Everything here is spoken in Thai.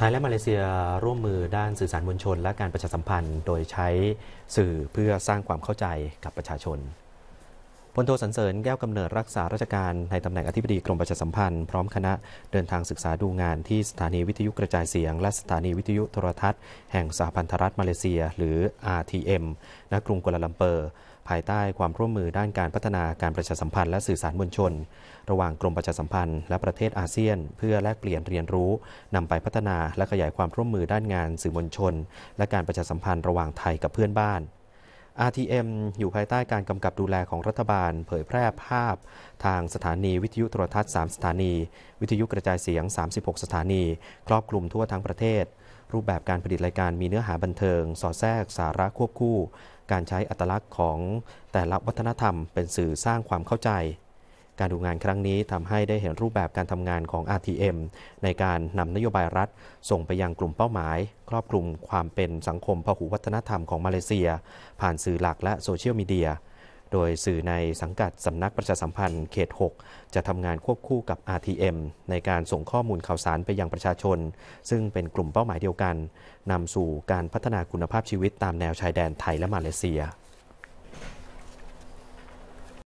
ไทยและมาเลเซียร่วมมือด้านสื่อสารมวลชนและการประชาสัมพันธ์โดยใช้สื่อเพื่อสร้างความเข้าใจกับประชาชนพลโทสันเสริญแก้วกำเนิดรักษาราชการในตำแหน่งอธิบดีกรมประชาสัมพันธ์ พร้อมคณะเดินทางศึกษาดูงานที่สถานีวิทยุกระจายเสียง และสถานีวิทยุโทรทัศน์แห่งสหพันธรัฐมาเลเซียหรือ RTM ณกรุงกัวลาลัมเปอร์ ภายใต้ความร่วมมือด้านการพัฒนาการประชาสัมพันธ์และสื่อสารมวลชน ระหว่างกรมประชาสัมพันธ์และประเทศอาเซียน เพื่อแลกเปลี่ยนเรียนรู้นำไปพัฒนาและขยายความร่วมมือด้านงานสื่อมวลชน และการประชาสัมพันธ์ระหว่างไทยกับเพื่อนบ้าน RTM อยู่ภายใต้การกำกับดูแลของรัฐบาล เผยแพร่ภาพ ทางสถานีวิทยุโทรทัศน์ 3 สถานี วิทยุกระจายเสียง 36 สถานี ครอบคลุมทั่วทั้งประเทศ รูปแบบการผลิตรายการมีเนื้อหาบันเทิง สอดแทรกสาระควบคู่ การใช้อัตลักษณ์ของแต่ละวัฒนธรรมเป็นสื่อสร้างความเข้าใจการดูงานครั้งนี้ทำให้ได้เห็นรูปแบบการทำงานของ RTM ในการนำนโยบายรัฐ ส่งไปยังกลุ่มเป้าหมาย ครอบคลุมความเป็นสังคมพหุวัฒนธรรมของมาเลเซีย ผ่านสื่อหลักและโซเชียลมีเดีย โดยสื่อในสังกัดสำนักประชาสัมพันธ์เขต 6 จะทำงานควบคู่กับ RTM ในการส่งข้อมูลข่าวสารไปยังประชาชน ซึ่งเป็นกลุ่มเป้าหมายเดียวกันนำสู่การพัฒนาคุณภาพชีวิตตามแนวชายแดนไทยและมาเลเซีย